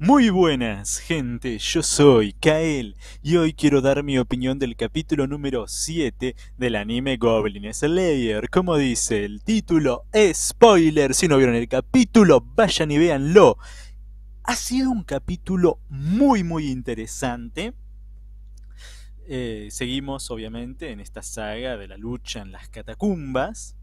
Muy buenas, gente, yo soy Kael y hoy quiero dar mi opinión del capítulo número 7 del anime Goblin Slayer. Como dice el título, spoiler, si no vieron el capítulo, vayan y véanlo. Ha sido un capítulo muy muy interesante. Eh, seguimos obviamente en esta saga de la lucha en las catacumbas.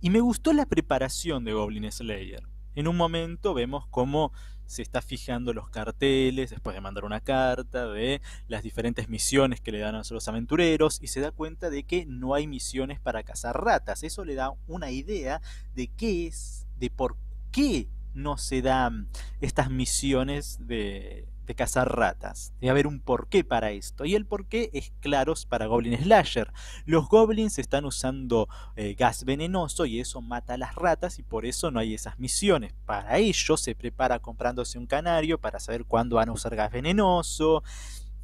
Y me gustó la preparación de Goblin Slayer en un momento vemos cómo se está fijando los carteles, después de mandar una carta, de las diferentes misiones que le dan a los aventureros, y se da cuenta de que no hay misiones para cazar ratas. Eso le da una idea de qué es, de por qué no se dan estas misiones de de cazar ratas. Debe haber un porqué para esto. Y el porqué es claro para Goblin Slasher. Los goblins están usando eh, gas venenoso y eso mata a las ratas y por eso no hay esas misiones. Para ello se prepara comprándose un canario para saber cuándo van a usar gas venenoso.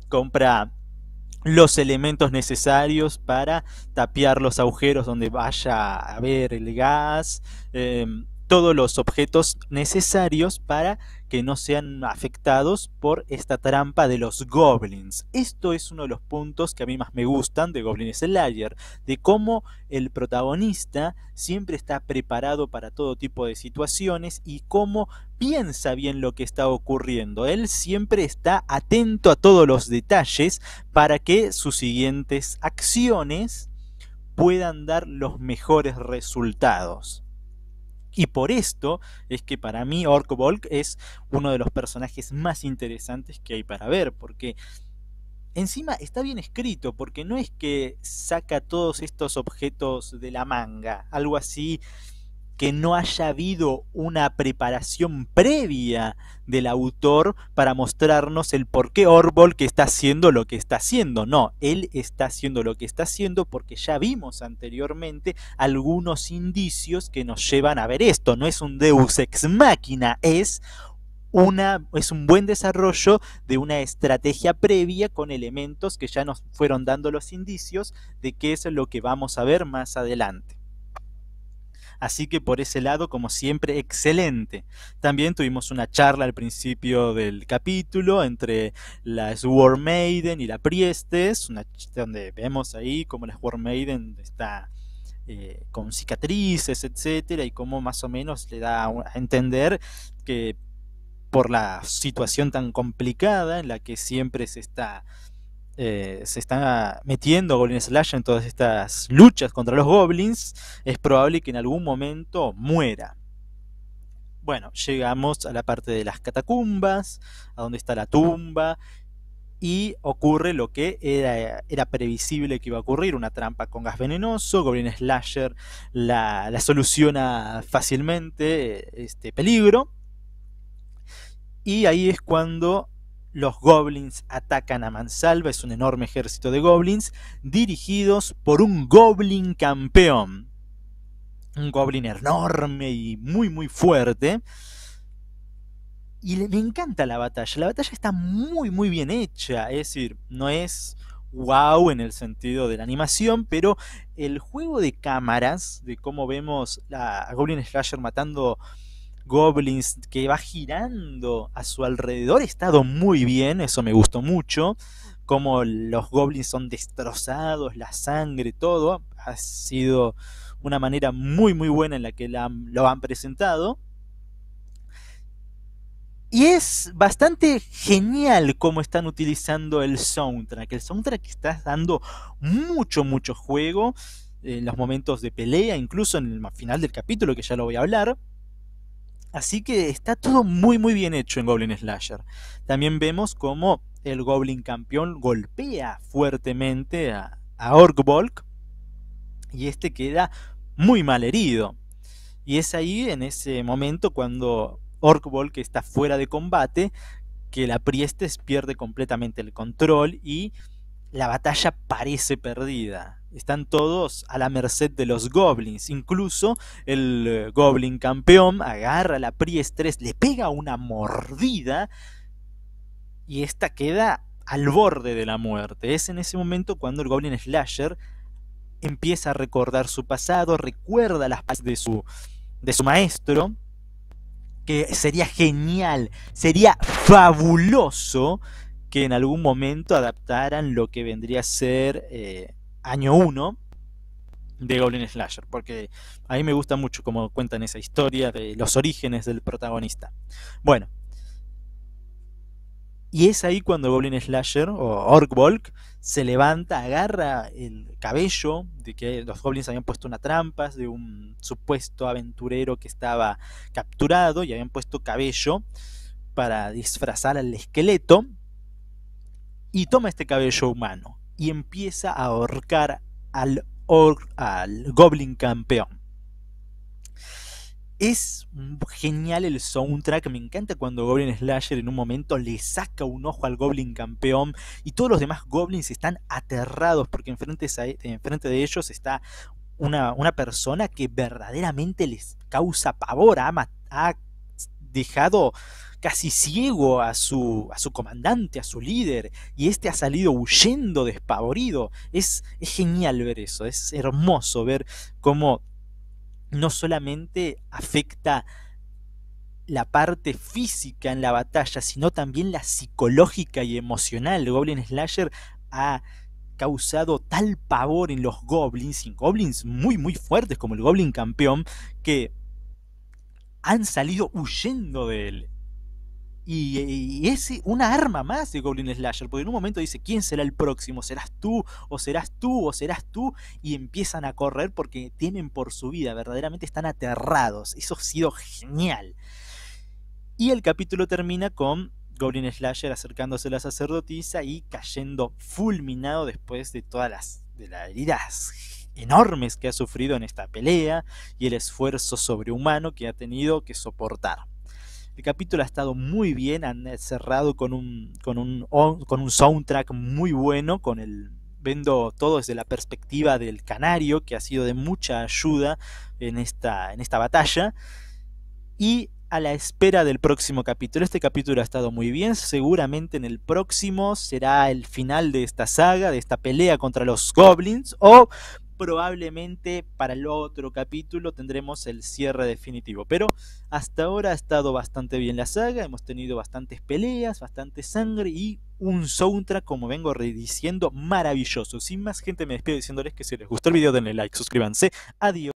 Compra los elementos necesarios para tapiar los agujeros donde vaya a haber el gas. Em, todos los objetos necesarios para que no sean afectados por esta trampa de los goblins. Esto es uno de los puntos que a mí más me gustan de Goblin Slayer, de cómo el protagonista siempre está preparado para todo tipo de situaciones y cómo piensa bien lo que está ocurriendo. Él siempre está atento a todos los detalles para que sus siguientes acciones puedan dar los mejores resultados. Y por esto es que para mí Orko es uno de los personajes más interesantes que hay para ver, porque encima está bien escrito, porque no es que saca todos estos objetos de la manga, algo así que no haya habido una preparación previa del autor para mostrarnos el por qué Orbol que está haciendo lo que está haciendo. No, él está haciendo lo que está haciendo porque ya vimos anteriormente algunos indicios que nos llevan a ver esto. No es un deus ex machina, es una, es un buen desarrollo de una estrategia previa con elementos que ya nos fueron dando los indicios de qué es lo que vamos a ver más adelante. Así que por ese lado, como siempre, excelente. También tuvimos una charla al principio del capítulo entre las War Maiden y la Priestess, una, donde vemos ahí cómo las War Maiden está eh, con cicatrices, etcétera, y cómo más o menos le da a entender que por la situación tan complicada en la que siempre se está eh, se está ah, metiendo Goblin Slasher en todas estas luchas contra los goblins, es probable que en algún momento muera. Bueno, llegamos a la parte de las catacumbas, a donde está la tumba, y ocurre lo que era, era previsible que iba a ocurrir, una trampa con gas venenoso, Goblin Slasher la, la soluciona fácilmente este peligro, y ahí es cuando los goblins atacan a Mansalva, es un enorme ejército de goblins, dirigidos por un goblin campeón. Un goblin enorme y muy muy fuerte. Y me encanta la batalla. La batalla está muy muy bien hecha. Es decir, no es wow en el sentido de la animación, pero el juego de cámaras, de cómo vemos a Goblin Slasher matando goblins que va girando a su alrededor. He estado muy bien, eso me gustó mucho. Como los goblins son destrozados, la sangre, todo. Ha sido una manera muy, muy buena en la que lo han presentado. Y es bastante genial cómo están utilizando el soundtrack. El soundtrack está dando mucho, mucho juego en los momentos de pelea, incluso en el final del capítulo, que ya lo voy a hablar. Así que está todo muy muy bien hecho en Goblin Slasher. También vemos cómo el Goblin campeón golpea fuertemente a, a y este queda muy mal herido. Y es ahí en ese momento cuando que está fuera de combate que la Priestes pierde completamente el control y la batalla parece perdida. Están todos a la merced de los goblins. Incluso el eh, goblin campeón agarra a la Priestress... le pega una mordida y esta queda al borde de la muerte. Es en ese momento cuando el goblin slasher empieza a recordar su pasado, recuerda las paz de su, de su maestro, que sería genial, sería fabuloso que en algún momento adaptaran lo que vendría a ser eh, año 1 de Goblin Slasher, porque a mí me gusta mucho cómo cuentan esa historia de los orígenes del protagonista. Bueno, y es ahí cuando Goblin Slasher o Volk se levanta, agarra el cabello de que los goblins habían puesto una trampa de un supuesto aventurero que estaba capturado y habían puesto cabello para disfrazar al esqueleto y toma este cabello humano y empieza a ahorcar al, Goblin Campeón. Es genial el soundtrack, me encanta cuando Goblin Slasher en un momento le saca un ojo al Goblin campeón y todos los demás goblins están aterrados porque enfrente, de ellos está una, persona que verdaderamente les causa pavor, ha dejado casi ciego a su, a su comandante, a su líder, y este ha salido huyendo despavorido. Es, genial ver eso, es hermoso ver cómo no solamente afecta la parte física en la batalla, sino también la psicológica y emocional. el Goblin Slasher ha causado tal pavor en los goblins, y goblins muy muy fuertes como el goblin campeón, que han salido huyendo de él. Y, es eh, una arma más de Goblin Slasher, porque en un momento dice, ¿quién será el próximo? ¿Serás tú? ¿O serás tú? ¿O serás tú? Y empiezan a correr porque tienen por su vida, verdaderamente están aterrados. Eso ha sido genial. Y el capítulo termina con Goblin Slasher acercándose a la sacerdotisa y cayendo fulminado después de todas las, las heridas enormes que ha sufrido en esta pelea y el esfuerzo sobrehumano que ha tenido que soportar. El capítulo ha estado muy bien, han cerrado con un, con un, soundtrack muy bueno, con el vendo todo desde la perspectiva del canario, que ha sido de mucha ayuda en esta, en esta batalla. Y a la espera del próximo capítulo. Este capítulo ha estado muy bien, seguramente en el próximo será el final de esta saga, de esta pelea contra los goblins, o probablemente para el otro capítulo tendremos el cierre definitivo. Pero hasta ahora ha estado bastante bien la saga, hemos tenido bastantes peleas, bastante sangre y un soundtrack, como vengo rediciendo maravilloso. Sin más gente, me despido diciéndoles que si les gustó el video denle like, suscríbanse, adiós.